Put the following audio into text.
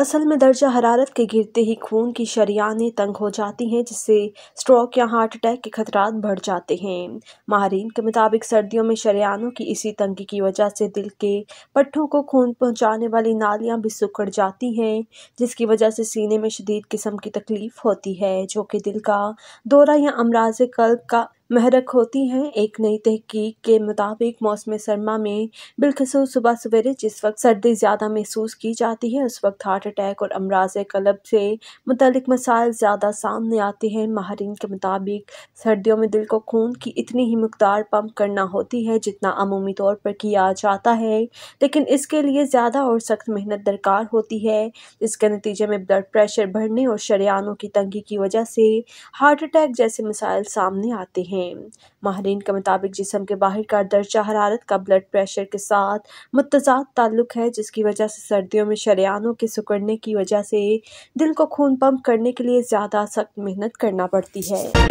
असल में दर्जा हरारत के गिरते ही खून की शरियाने तंग हो जाती हैं जिससे स्ट्रोक या हार्ट अटैक के खतरात बढ़ जाते हैं माहरीन के मुताबिक सर्दियों में शरियानों की इसी तंगी की वजह से दिल के पट्ठों को खून पहुंचाने वाली नालियां भी सुखड़ जाती हैं जिसकी वजह से सीने में शदीद किस्म की तकलीफ़ होती है जो कि दिल का दौरा या अमराज कल्ब का महरक होती हैं एक नई तहकीक के मुताबिक मौसम सरमा में बिलखसूस सुबह सवेरे जिस वक्त सर्दी ज़्यादा महसूस की जाती है उस वक्त हार्ट अटैक और अमराज कलब से मतलब मसाइल ज़्यादा सामने आते हैं माहरीन के मुताबिक सर्दियों में दिल को खून की इतनी ही मकदार पम्प करना होती है जितना अमूमी तौर पर किया जाता है लेकिन इसके लिए ज़्यादा और सख्त मेहनत दरकार होती है इसके नतीजे में ब्लड प्रेशर बढ़ने और शरियानों की तंगी की वजह से हार्ट अटैक जैसे मसाइल सामने आते हैं हैं माहरीन के मुताबिक जिसम के बाहर का दर्जा हरारत का ब्लड प्रेशर के साथ मतजाद ताल्लुक है जिसकी वजह से सर्दियों में शरियानों के सुकड़ने की वजह से दिल को खून पंप करने के लिए ज़्यादा सख्त मेहनत करना पड़ती है